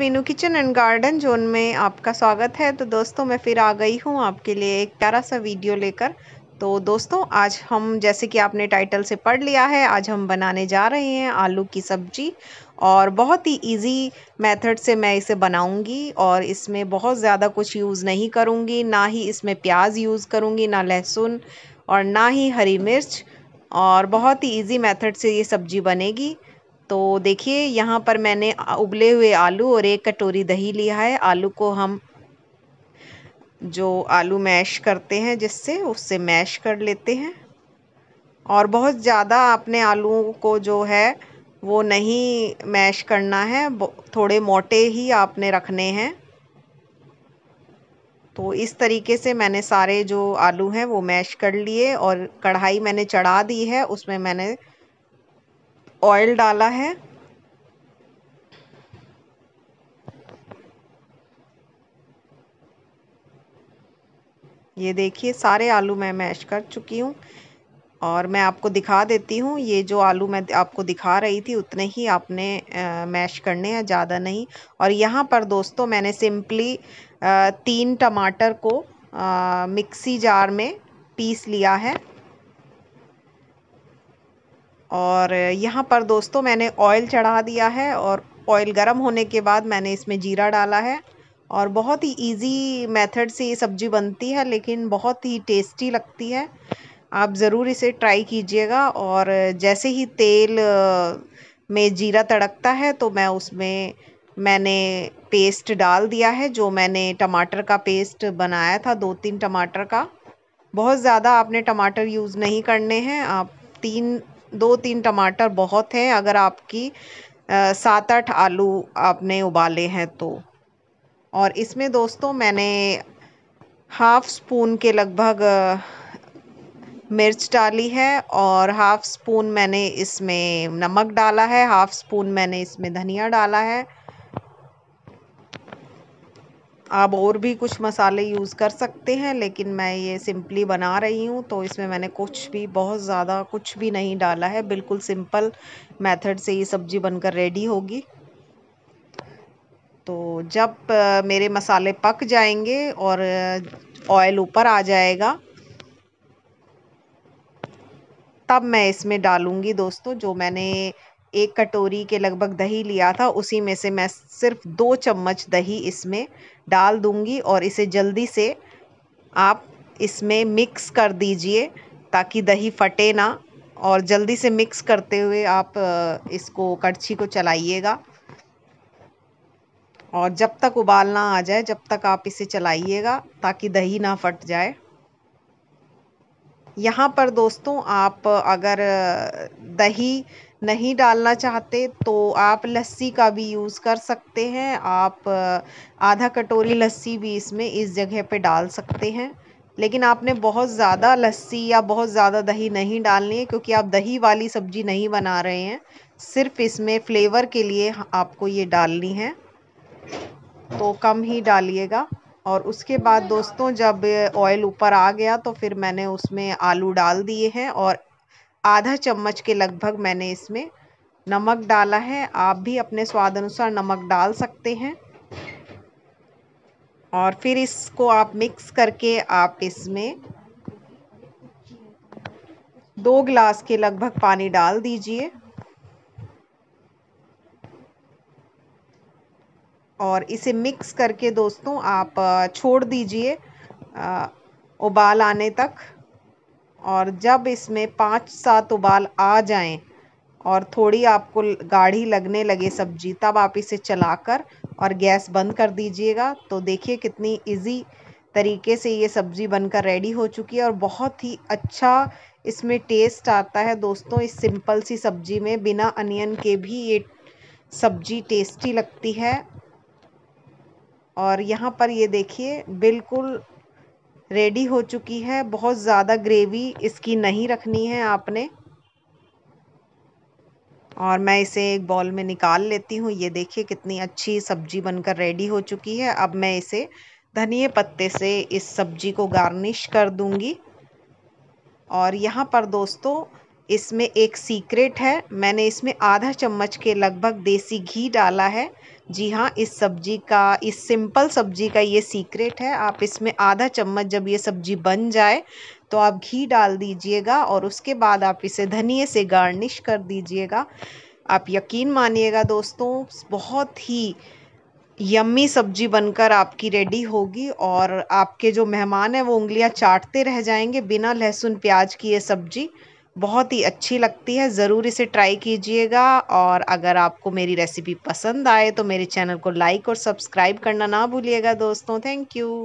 Meenu kitchen and garden zone में आपका स्वागत है तो दोस्तों मैं फिर आ गई हूँ आपके लिए एक प्यारा सा वीडियो लेकर तो दोस्तों आज हम जैसे कि आपने टाइटल से पढ़ लिया है आज हम बनाने जा रहे हैं आलू की सब्जी और बहुत ही इजी मेथड से मैं इसे बनाऊंगी और इसमें बहुत ज़्यादा कुछ यूज़ नहीं करूँगी ना ही इसमें प्याज यूज़ करूँगी ना लहसुन और ना ही हरी मिर्च और बहुत ही ईजी मैथड से ये सब्जी बनेगी तो देखिए यहाँ पर मैंने उबले हुए आलू और एक कटोरी दही लिया है आलू को हम जो आलू मैश करते हैं जिससे उससे मैश कर लेते हैं और बहुत ज़्यादा आपने आलू को जो है वो नहीं मैश करना है थोड़े मोटे ही आपने रखने हैं तो इस तरीके से मैंने सारे जो आलू हैं वो मैश कर लिए और कढ़ाई मैंने चढ़ा दी है उसमें मैंने ऑयल डाला है ये देखिए सारे आलू मैं मैश कर चुकी हूँ और मैं आपको दिखा देती हूँ ये जो आलू मैं आपको दिखा रही थी उतने ही आपने आ, मैश करने हैं ज़्यादा नहीं और यहाँ पर दोस्तों मैंने सिंपली तीन टमाटर को आ, मिक्सी जार में पीस लिया है और यहाँ पर दोस्तों मैंने ऑयल चढ़ा दिया है और ऑयल गर्म होने के बाद मैंने इसमें जीरा डाला है और बहुत ही इजी मेथड से ये सब्ज़ी बनती है लेकिन बहुत ही टेस्टी लगती है आप ज़रूर इसे ट्राई कीजिएगा और जैसे ही तेल में जीरा तड़कता है तो मैं उसमें मैंने पेस्ट डाल दिया है जो मैंने टमाटर का पेस्ट बनाया था दो तीन टमाटर का बहुत ज़्यादा आपने टमाटर यूज़ नहीं करने हैं आप तीन दो तीन टमाटर बहुत हैं अगर आपकी सात आठ आलू आपने उबाले हैं तो और इसमें दोस्तों मैंने हाफ़ स्पून के लगभग मिर्च डाली है और हाफ़ स्पून मैंने इसमें नमक डाला है हाफ़ स्पून मैंने इसमें धनिया डाला है आप और भी कुछ मसाले यूज़ कर सकते हैं लेकिन मैं ये सिंपली बना रही हूँ तो इसमें मैंने कुछ भी बहुत ज़्यादा कुछ भी नहीं डाला है बिल्कुल सिंपल मेथड से ये सब्ज़ी बनकर रेडी होगी तो जब मेरे मसाले पक जाएंगे और ऑयल ऊपर आ जाएगा तब मैं इसमें डालूँगी दोस्तों जो मैंने एक कटोरी के लगभग दही लिया था उसी में से मैं सिर्फ दो चम्मच दही इसमें डाल दूँगी और इसे जल्दी से आप इसमें मिक्स कर दीजिए ताकि दही फटे ना और जल्दी से मिक्स करते हुए आप इसको कड़छी को चलाइएगा और जब तक उबाल ना आ जाए जब तक आप इसे चलाइएगा ताकि दही ना फट जाए यहाँ पर दोस्तों आप अगर दही नहीं डालना चाहते तो आप लस्सी का भी यूज़ कर सकते हैं आप आधा कटोरी लस्सी भी इसमें इस जगह पे डाल सकते हैं लेकिन आपने बहुत ज़्यादा लस्सी या बहुत ज़्यादा दही नहीं डालनी है क्योंकि आप दही वाली सब्ज़ी नहीं बना रहे हैं सिर्फ इसमें फ़्लेवर के लिए आपको ये डालनी है तो कम ही डालिएगा और उसके बाद दोस्तों जब ऑयल ऊपर आ गया तो फिर मैंने उसमें आलू डाल दिए हैं और आधा चम्मच के लगभग मैंने इसमें नमक डाला है आप भी अपने स्वाद अनुसार नमक डाल सकते हैं और फिर इसको आप मिक्स करके आप इसमें दो गिलास के लगभग पानी डाल दीजिए और इसे मिक्स करके दोस्तों आप छोड़ दीजिए उबाल आने तक और जब इसमें पाँच सात उबाल आ जाएं और थोड़ी आपको गाढ़ी लगने लगे सब्जी तब आप इसे चलाकर और गैस बंद कर दीजिएगा तो देखिए कितनी इजी तरीके से ये सब्ज़ी बनकर रेडी हो चुकी है और बहुत ही अच्छा इसमें टेस्ट आता है दोस्तों इस सिंपल सी सब्ज़ी में बिना अनियन के भी ये सब्ज़ी टेस्टी लगती है और यहाँ पर ये देखिए बिल्कुल रेडी हो चुकी है बहुत ज़्यादा ग्रेवी इसकी नहीं रखनी है आपने और मैं इसे एक बॉल में निकाल लेती हूँ ये देखिए कितनी अच्छी सब्जी बनकर रेडी हो चुकी है अब मैं इसे धनिए पत्ते से इस सब्जी को गार्निश कर दूँगी और यहाँ पर दोस्तों इसमें एक सीक्रेट है मैंने इसमें आधा चम्मच के लगभग देसी घी डाला है जी हाँ इस सब्ज़ी का इस सिंपल सब्ज़ी का ये सीक्रेट है आप इसमें आधा चम्मच जब ये सब्ज़ी बन जाए तो आप घी डाल दीजिएगा और उसके बाद आप इसे धनिए से गार्निश कर दीजिएगा आप यकीन मानिएगा दोस्तों बहुत ही यम्मी सब्जी बनकर आपकी रेडी होगी और आपके जो मेहमान हैं वो उंगलियां चाटते रह जाएंगे बिना लहसुन प्याज की ये सब्ज़ी बहुत ही अच्छी लगती है ज़रूर इसे ट्राई कीजिएगा और अगर आपको मेरी रेसिपी पसंद आए तो मेरे चैनल को लाइक और सब्सक्राइब करना ना भूलिएगा दोस्तों थैंक यू